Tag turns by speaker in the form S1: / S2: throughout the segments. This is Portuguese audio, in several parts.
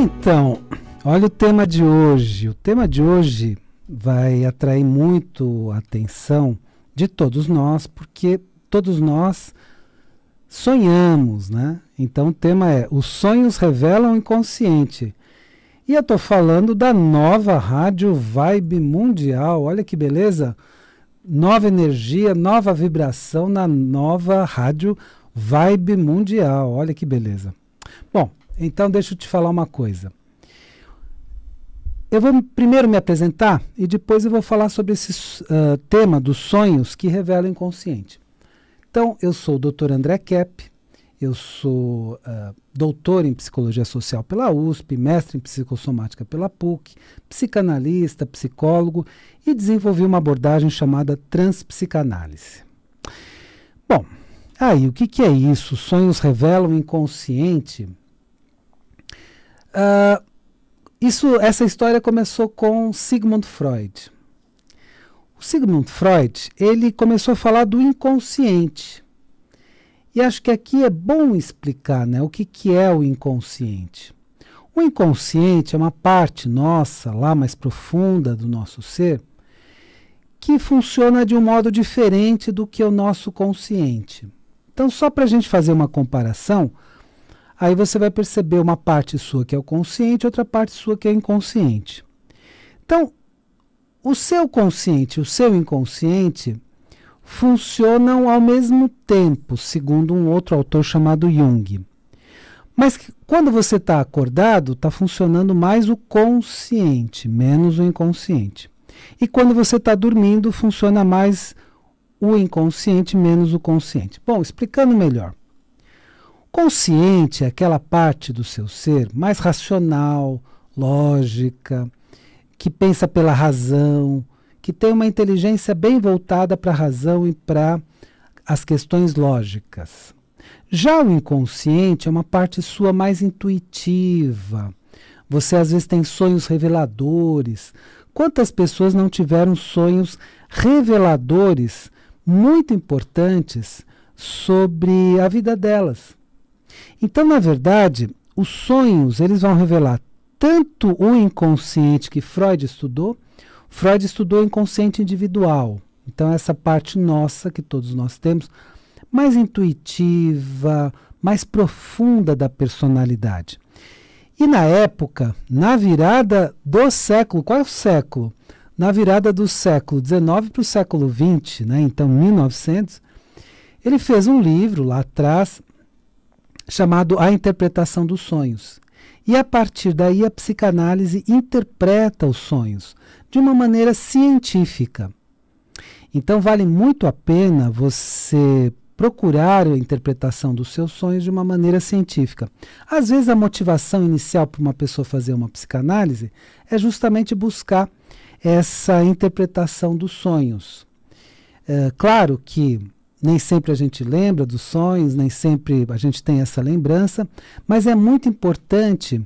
S1: Então, olha o tema de hoje. O tema de hoje vai atrair muito a atenção de todos nós, porque todos nós sonhamos, né? Então o tema é: os sonhos revelam o inconsciente. E eu estou falando da nova rádio Vibe Mundial. Olha que beleza! Nova energia, nova vibração na nova rádio Vibe Mundial. Olha que beleza. Bom, então, deixa eu te falar uma coisa. Eu vou primeiro me apresentar e depois eu vou falar sobre esse uh, tema dos sonhos que revelam o inconsciente. Então, eu sou o Dr. André Kepp, eu sou uh, doutor em psicologia social pela USP, mestre em psicossomática pela PUC, psicanalista, psicólogo e desenvolvi uma abordagem chamada transpsicanálise. Bom, aí o que, que é isso? Sonhos revelam o inconsciente? Uh, isso, essa história começou com Sigmund Freud. O Sigmund Freud ele começou a falar do inconsciente. E acho que aqui é bom explicar né, o que, que é o inconsciente. O inconsciente é uma parte nossa, lá mais profunda do nosso ser, que funciona de um modo diferente do que o nosso consciente. Então, só para a gente fazer uma comparação, Aí você vai perceber uma parte sua que é o consciente, outra parte sua que é inconsciente. Então, o seu consciente e o seu inconsciente funcionam ao mesmo tempo, segundo um outro autor chamado Jung. Mas quando você está acordado, está funcionando mais o consciente, menos o inconsciente. E quando você está dormindo, funciona mais o inconsciente menos o consciente. Bom, explicando melhor. Consciente é aquela parte do seu ser mais racional, lógica, que pensa pela razão, que tem uma inteligência bem voltada para a razão e para as questões lógicas. Já o inconsciente é uma parte sua mais intuitiva. Você às vezes tem sonhos reveladores. Quantas pessoas não tiveram sonhos reveladores muito importantes sobre a vida delas? Então, na verdade, os sonhos eles vão revelar tanto o inconsciente que Freud estudou. Freud estudou o inconsciente individual. Então, essa parte nossa que todos nós temos, mais intuitiva, mais profunda da personalidade. E na época, na virada do século, qual é o século? Na virada do século XIX para o século XX, né? então 1900, ele fez um livro lá atrás chamado A Interpretação dos Sonhos. E a partir daí a psicanálise interpreta os sonhos de uma maneira científica. Então vale muito a pena você procurar a interpretação dos seus sonhos de uma maneira científica. Às vezes a motivação inicial para uma pessoa fazer uma psicanálise é justamente buscar essa interpretação dos sonhos. É, claro que nem sempre a gente lembra dos sonhos, nem sempre a gente tem essa lembrança, mas é muito importante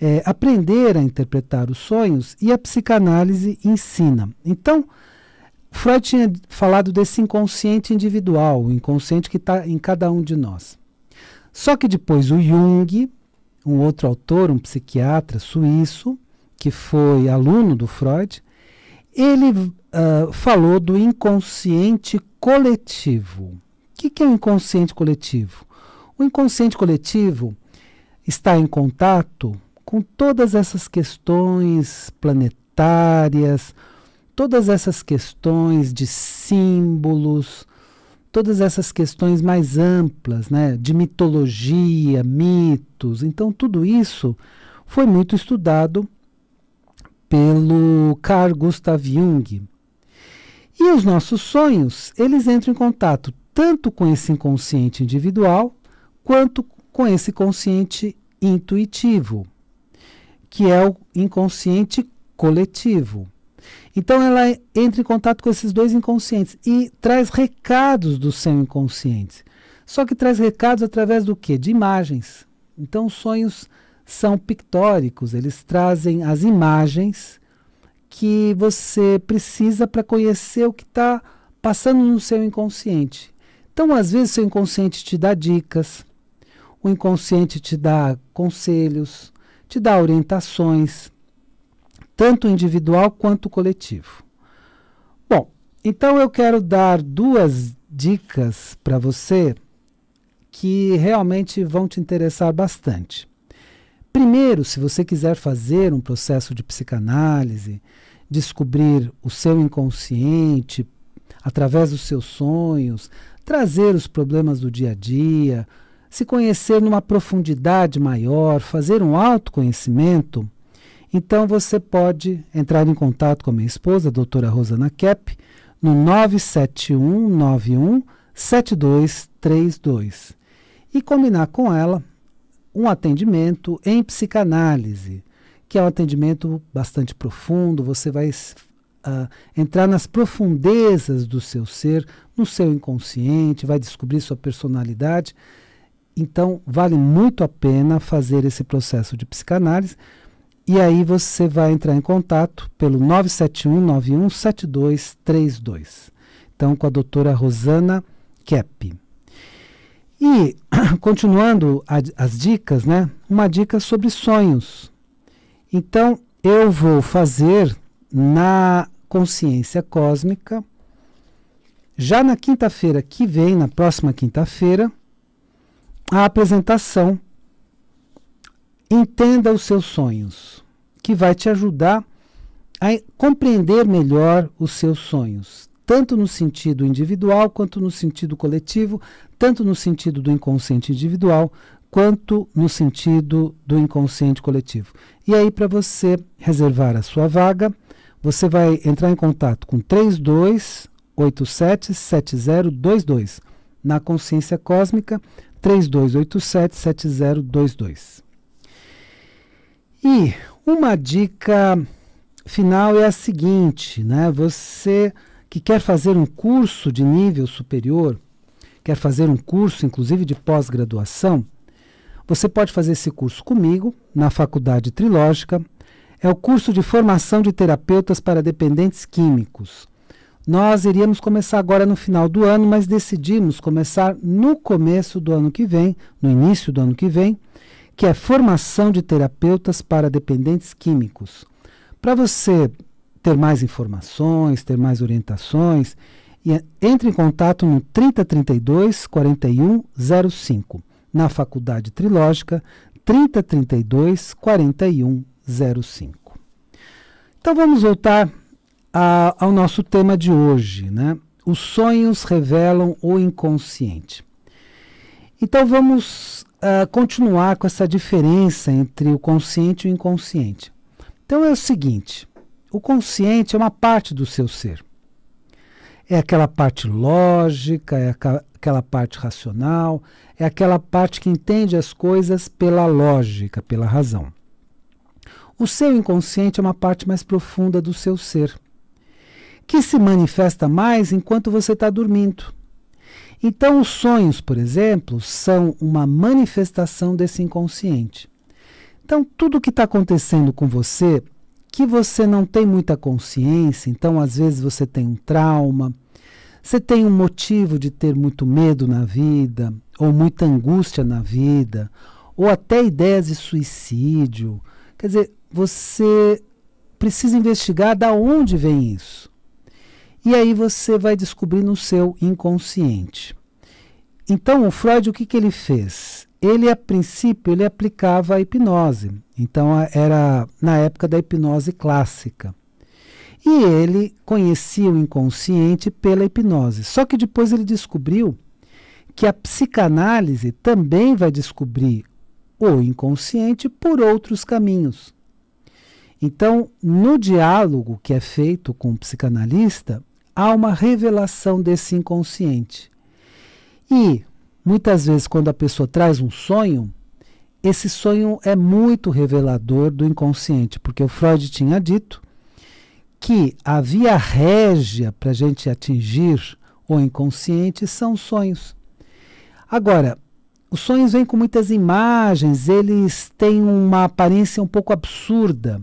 S1: é, aprender a interpretar os sonhos e a psicanálise ensina. Então, Freud tinha falado desse inconsciente individual, o inconsciente que está em cada um de nós. Só que depois o Jung, um outro autor, um psiquiatra suíço, que foi aluno do Freud, ele uh, falou do inconsciente coletivo. O que, que é o inconsciente coletivo? O inconsciente coletivo está em contato com todas essas questões planetárias, todas essas questões de símbolos, todas essas questões mais amplas, né, de mitologia, mitos. Então, tudo isso foi muito estudado pelo Carl Gustav Jung. E os nossos sonhos, eles entram em contato tanto com esse inconsciente individual, quanto com esse consciente intuitivo, que é o inconsciente coletivo. Então ela entra em contato com esses dois inconscientes e traz recados do seu inconsciente. Só que traz recados através do que? De imagens. Então sonhos são pictóricos, eles trazem as imagens que você precisa para conhecer o que está passando no seu inconsciente. Então, às vezes, seu inconsciente te dá dicas, o inconsciente te dá conselhos, te dá orientações, tanto individual quanto coletivo. Bom, então eu quero dar duas dicas para você que realmente vão te interessar bastante. Primeiro, se você quiser fazer um processo de psicanálise, descobrir o seu inconsciente através dos seus sonhos, trazer os problemas do dia a dia, se conhecer numa profundidade maior, fazer um autoconhecimento, então você pode entrar em contato com a minha esposa, a doutora Rosana Kepp, no 97191 7232 e combinar com ela um atendimento em psicanálise, que é um atendimento bastante profundo, você vai uh, entrar nas profundezas do seu ser, no seu inconsciente, vai descobrir sua personalidade. Então, vale muito a pena fazer esse processo de psicanálise. E aí você vai entrar em contato pelo 971 917232. Então, com a doutora Rosana Kepp. E, continuando a, as dicas, né? Uma dica sobre sonhos. Então, eu vou fazer na consciência cósmica, já na quinta-feira que vem, na próxima quinta-feira, a apresentação Entenda os seus sonhos, que vai te ajudar a compreender melhor os seus sonhos tanto no sentido individual quanto no sentido coletivo, tanto no sentido do inconsciente individual quanto no sentido do inconsciente coletivo. E aí, para você reservar a sua vaga, você vai entrar em contato com 32877022 na consciência cósmica 32877022. E uma dica final é a seguinte, né? Você que quer fazer um curso de nível superior, quer fazer um curso, inclusive de pós-graduação, você pode fazer esse curso comigo, na Faculdade Trilógica. É o curso de formação de terapeutas para dependentes químicos. Nós iríamos começar agora no final do ano, mas decidimos começar no começo do ano que vem, no início do ano que vem, que é formação de terapeutas para dependentes químicos. Para você ter mais informações, ter mais orientações, é, entre em contato no 3032 4105, na Faculdade Trilógica 3032 4105. Então vamos voltar a, ao nosso tema de hoje, né? Os sonhos revelam o inconsciente. Então vamos uh, continuar com essa diferença entre o consciente e o inconsciente. Então é o seguinte: o consciente é uma parte do seu ser. É aquela parte lógica, é aquela parte racional, é aquela parte que entende as coisas pela lógica, pela razão. O seu inconsciente é uma parte mais profunda do seu ser, que se manifesta mais enquanto você está dormindo. Então, os sonhos, por exemplo, são uma manifestação desse inconsciente. Então, tudo o que está acontecendo com você que você não tem muita consciência, então às vezes você tem um trauma, você tem um motivo de ter muito medo na vida, ou muita angústia na vida, ou até ideias de suicídio. Quer dizer, você precisa investigar da onde vem isso. E aí você vai descobrir no seu inconsciente. Então, o Freud, o que, que ele fez? ele a princípio ele aplicava a hipnose. Então era na época da hipnose clássica. E ele conhecia o inconsciente pela hipnose. Só que depois ele descobriu que a psicanálise também vai descobrir o inconsciente por outros caminhos. Então, no diálogo que é feito com o psicanalista, há uma revelação desse inconsciente. E Muitas vezes, quando a pessoa traz um sonho, esse sonho é muito revelador do inconsciente, porque o Freud tinha dito que a via régia para a gente atingir o inconsciente são os sonhos. Agora, os sonhos vêm com muitas imagens, eles têm uma aparência um pouco absurda.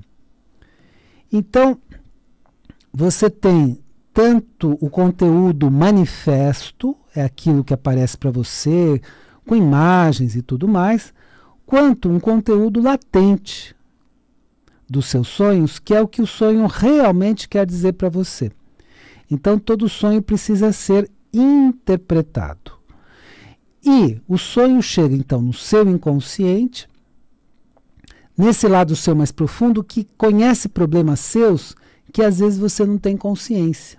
S1: Então, você tem tanto o conteúdo manifesto, é aquilo que aparece para você, com imagens e tudo mais, quanto um conteúdo latente dos seus sonhos, que é o que o sonho realmente quer dizer para você. Então, todo sonho precisa ser interpretado. E o sonho chega então no seu inconsciente, nesse lado seu mais profundo, que conhece problemas seus que às vezes você não tem consciência.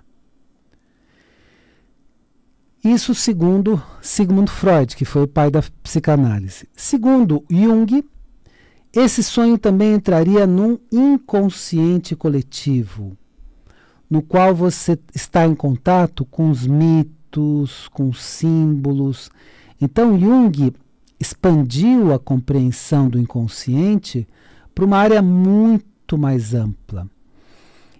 S1: Isso segundo Sigmund Freud, que foi o pai da psicanálise. Segundo Jung, esse sonho também entraria num inconsciente coletivo, no qual você está em contato com os mitos, com símbolos. Então Jung expandiu a compreensão do inconsciente para uma área muito mais ampla.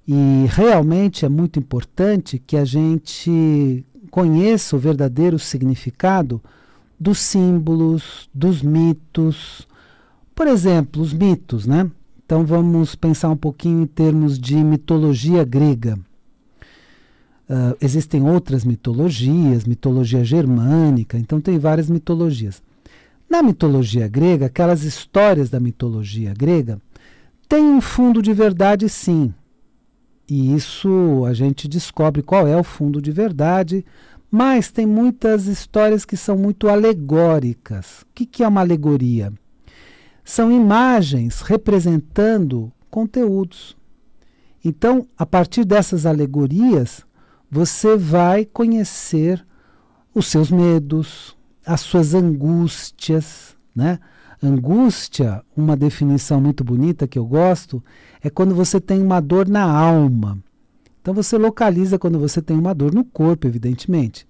S1: E realmente é muito importante que a gente conheça o verdadeiro significado dos símbolos, dos mitos. Por exemplo, os mitos, né? Então vamos pensar um pouquinho em termos de mitologia grega. Uh, existem outras mitologias, mitologia germânica, então tem várias mitologias. Na mitologia grega, aquelas histórias da mitologia grega têm um fundo de verdade, sim, e isso a gente descobre qual é o fundo de verdade, mas tem muitas histórias que são muito alegóricas. O que, que é uma alegoria? São imagens representando conteúdos. Então, a partir dessas alegorias, você vai conhecer os seus medos, as suas angústias, né? Angústia, uma definição muito bonita que eu gosto, é quando você tem uma dor na alma. Então você localiza quando você tem uma dor no corpo, evidentemente.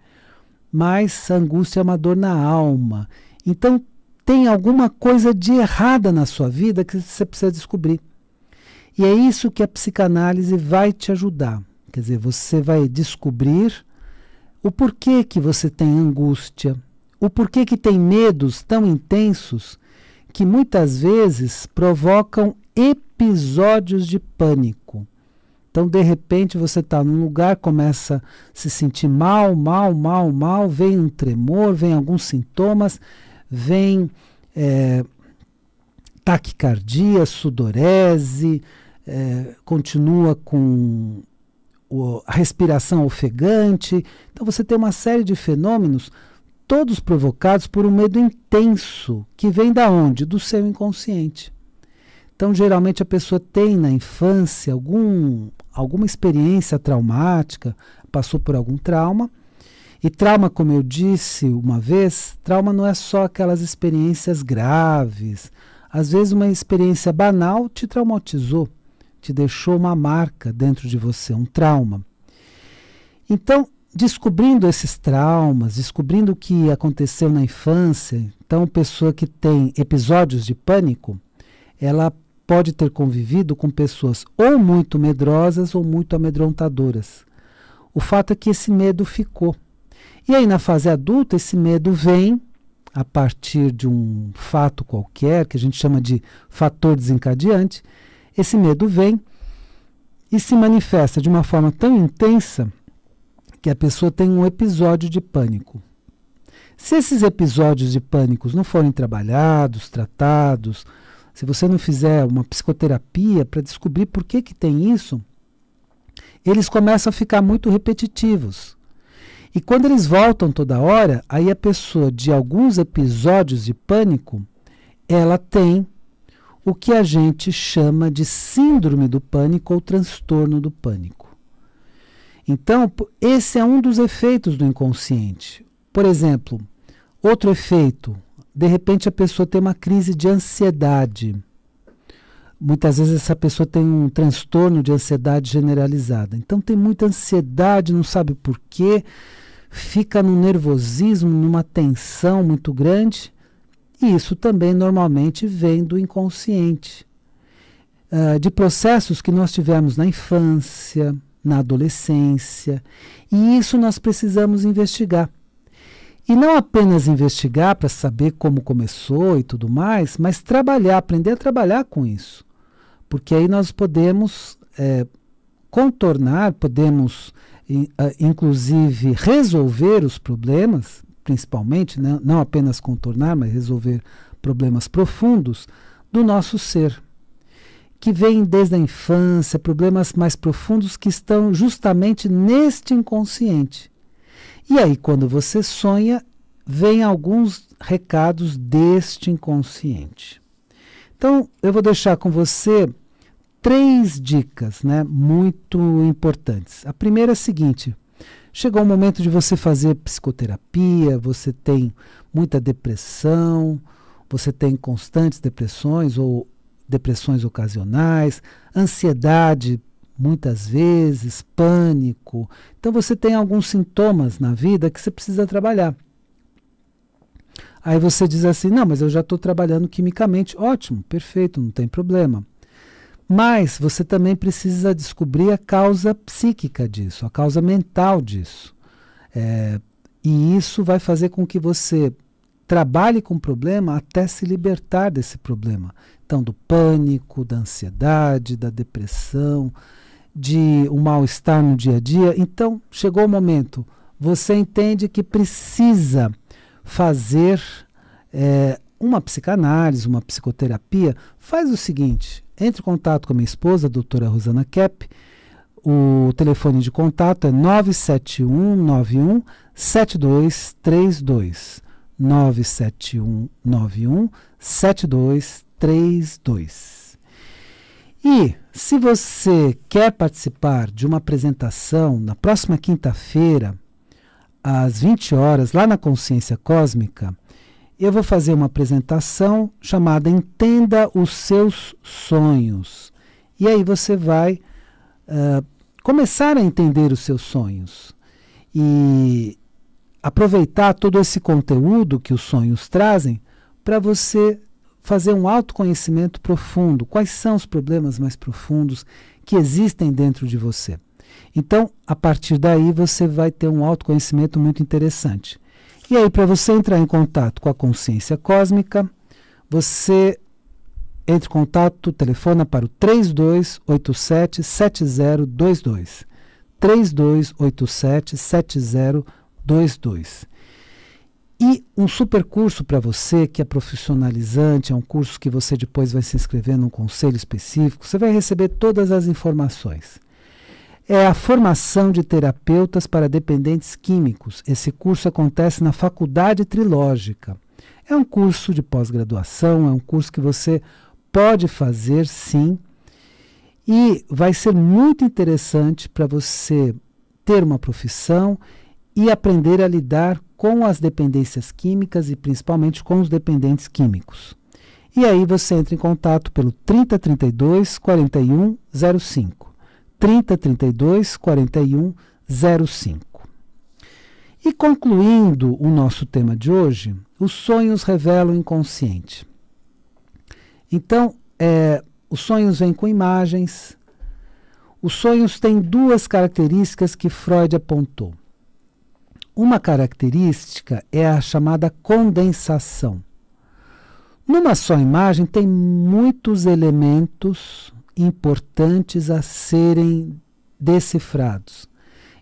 S1: Mas a angústia é uma dor na alma. Então tem alguma coisa de errada na sua vida que você precisa descobrir. E é isso que a psicanálise vai te ajudar. Quer dizer, você vai descobrir o porquê que você tem angústia, o porquê que tem medos tão intensos que muitas vezes provocam episódios de pânico. Então, de repente, você está num lugar, começa a se sentir mal, mal, mal, mal, vem um tremor, vem alguns sintomas, vem é, taquicardia, sudorese, é, continua com o, a respiração ofegante. Então, você tem uma série de fenômenos, todos provocados por um medo intenso, que vem da onde? Do seu inconsciente. Então, geralmente a pessoa tem na infância algum, alguma experiência traumática, passou por algum trauma. E trauma, como eu disse uma vez, trauma não é só aquelas experiências graves. Às vezes, uma experiência banal te traumatizou, te deixou uma marca dentro de você, um trauma. Então, descobrindo esses traumas, descobrindo o que aconteceu na infância, então, pessoa que tem episódios de pânico, ela pode ter convivido com pessoas ou muito medrosas ou muito amedrontadoras. O fato é que esse medo ficou. E aí, na fase adulta, esse medo vem a partir de um fato qualquer, que a gente chama de fator desencadeante. Esse medo vem e se manifesta de uma forma tão intensa que a pessoa tem um episódio de pânico. Se esses episódios de pânicos não forem trabalhados, tratados, se você não fizer uma psicoterapia para descobrir por que, que tem isso, eles começam a ficar muito repetitivos. E quando eles voltam toda hora, aí a pessoa de alguns episódios de pânico, ela tem o que a gente chama de síndrome do pânico ou transtorno do pânico. Então, esse é um dos efeitos do inconsciente. Por exemplo, outro efeito de repente a pessoa tem uma crise de ansiedade. Muitas vezes essa pessoa tem um transtorno de ansiedade generalizada. Então tem muita ansiedade, não sabe por quê, fica num nervosismo, numa tensão muito grande. E isso também normalmente vem do inconsciente. Uh, de processos que nós tivemos na infância, na adolescência. E isso nós precisamos investigar. E não apenas investigar para saber como começou e tudo mais, mas trabalhar, aprender a trabalhar com isso. Porque aí nós podemos é, contornar, podemos ah, inclusive resolver os problemas, principalmente, né? não apenas contornar, mas resolver problemas profundos do nosso ser, que vêm desde a infância, problemas mais profundos que estão justamente neste inconsciente. E aí, quando você sonha, vem alguns recados deste inconsciente. Então, eu vou deixar com você três dicas né, muito importantes. A primeira é a seguinte: chegou o momento de você fazer psicoterapia, você tem muita depressão, você tem constantes depressões ou depressões ocasionais, ansiedade muitas vezes, pânico. Então você tem alguns sintomas na vida que você precisa trabalhar. Aí você diz assim: não, mas eu já estou trabalhando quimicamente. Ótimo, perfeito, não tem problema. Mas você também precisa descobrir a causa psíquica disso, a causa mental disso. É, e isso vai fazer com que você trabalhe com o problema até se libertar desse problema. Então, do pânico, da ansiedade, da depressão, de um mal-estar no dia a dia. Então, chegou o momento, você entende que precisa fazer é, uma psicanálise, uma psicoterapia. Faz o seguinte: entre em contato com a minha esposa, a doutora Rosana Kepp. O telefone de contato é 97191 7232. 97191 7232. E se você quer participar de uma apresentação na próxima quinta-feira, às 20 horas, lá na Consciência Cósmica, eu vou fazer uma apresentação chamada Entenda os Seus Sonhos. E aí você vai uh, começar a entender os seus sonhos e aproveitar todo esse conteúdo que os sonhos trazem para você fazer um autoconhecimento profundo. Quais são os problemas mais profundos que existem dentro de você? Então, a partir daí, você vai ter um autoconhecimento muito interessante. E aí, para você entrar em contato com a consciência cósmica, você entre em contato, telefona para o 3287-7022. 3287-7022. E um super curso para você que é profissionalizante, é um curso que você depois vai se inscrever num conselho específico, você vai receber todas as informações. É a formação de terapeutas para dependentes químicos. Esse curso acontece na Faculdade Trilógica. É um curso de pós-graduação, é um curso que você pode fazer sim. E vai ser muito interessante para você ter uma profissão e aprender a lidar com as dependências químicas e principalmente com os dependentes químicos. E aí você entra em contato pelo 3032 4105. 3032 4105. E concluindo o nosso tema de hoje, os sonhos revelam o inconsciente. Então, é, os sonhos vêm com imagens. Os sonhos têm duas características que Freud apontou. Uma característica é a chamada condensação. Numa só imagem tem muitos elementos importantes a serem decifrados.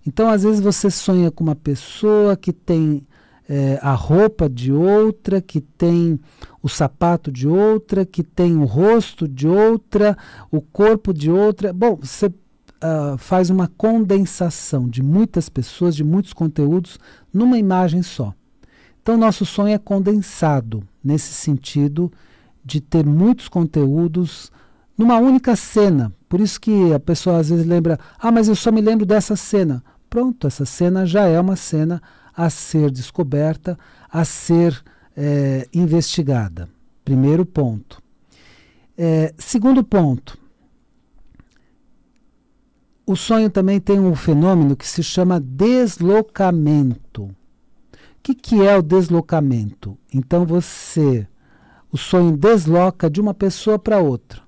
S1: Então, às vezes, você sonha com uma pessoa que tem é, a roupa de outra, que tem o sapato de outra, que tem o rosto de outra, o corpo de outra. Bom, você uh, faz uma condensação de muitas pessoas, de muitos conteúdos, numa imagem só. Então, nosso sonho é condensado, nesse sentido de ter muitos conteúdos numa única cena. Por isso que a pessoa às vezes lembra, ah, mas eu só me lembro dessa cena. Pronto, essa cena já é uma cena a ser descoberta, a ser é, investigada. Primeiro ponto. É, segundo ponto, o sonho também tem um fenômeno que se chama deslocamento. O que, que é o deslocamento? Então você, o sonho desloca de uma pessoa para outra.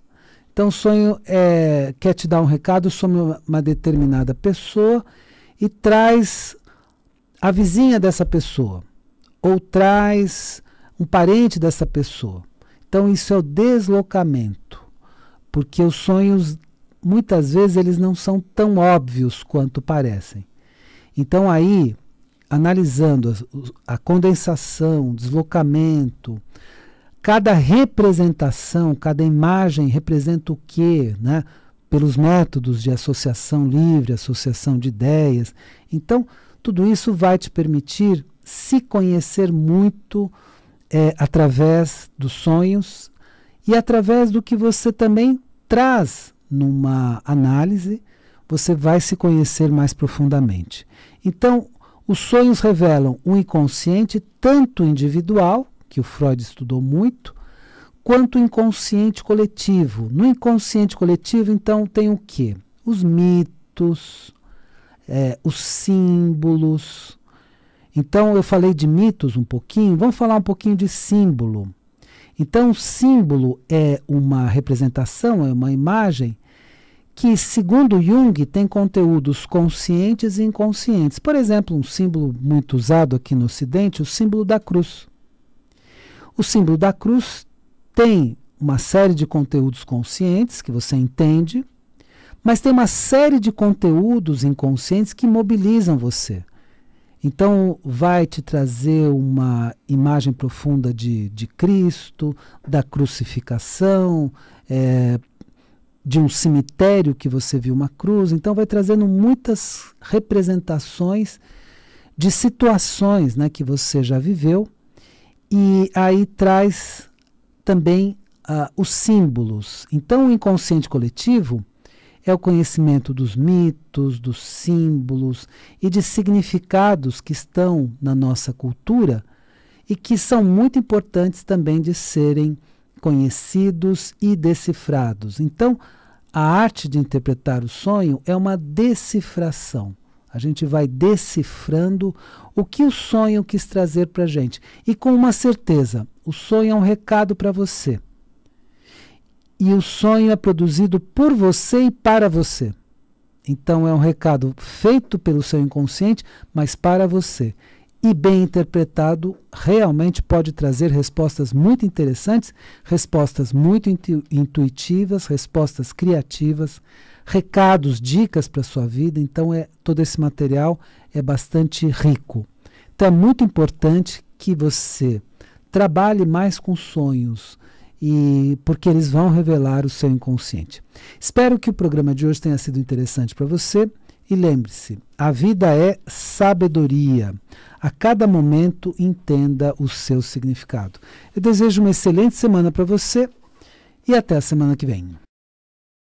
S1: Então o sonho é, quer te dar um recado sobre uma determinada pessoa e traz a vizinha dessa pessoa ou traz um parente dessa pessoa. Então isso é o deslocamento, porque os sonhos muitas vezes eles não são tão óbvios quanto parecem. Então aí, analisando a, a condensação, deslocamento, cada representação, cada imagem representa o que, né? Pelos métodos de associação livre, associação de ideias. Então, tudo isso vai te permitir se conhecer muito é, através dos sonhos e através do que você também traz numa análise, você vai se conhecer mais profundamente. Então, os sonhos revelam um inconsciente tanto individual, que o Freud estudou muito, quanto o inconsciente coletivo. No inconsciente coletivo, então, tem o quê? Os mitos, é, os símbolos. Então, eu falei de mitos um pouquinho, vamos falar um pouquinho de símbolo. Então, o símbolo é uma representação, é uma imagem que, segundo Jung, tem conteúdos conscientes e inconscientes. Por exemplo, um símbolo muito usado aqui no Ocidente, o símbolo da cruz. O símbolo da cruz tem uma série de conteúdos conscientes que você entende, mas tem uma série de conteúdos inconscientes que mobilizam você. Então, vai te trazer uma imagem profunda de, de Cristo, da crucificação, é, de um cemitério que você viu uma cruz. Então, vai trazendo muitas representações de situações né, que você já viveu. E aí traz também uh, os símbolos. Então, o inconsciente coletivo é o conhecimento dos mitos, dos símbolos e de significados que estão na nossa cultura e que são muito importantes também de serem conhecidos e decifrados. Então, a arte de interpretar o sonho é uma decifração. A gente vai decifrando o que o sonho quis trazer para a gente. E com uma certeza, o sonho é um recado para você. E o sonho é produzido por você e para você. Então é um recado feito pelo seu inconsciente, mas para você e bem interpretado, realmente pode trazer respostas muito interessantes, respostas muito intu intuitivas, respostas criativas, recados, dicas para a sua vida. Então, é, todo esse material é bastante rico. Então, é muito importante que você trabalhe mais com sonhos, e porque eles vão revelar o seu inconsciente. Espero que o programa de hoje tenha sido interessante para você. E lembre-se, a vida é sabedoria. A cada momento entenda o seu significado. Eu desejo uma excelente semana para você e até a semana que vem.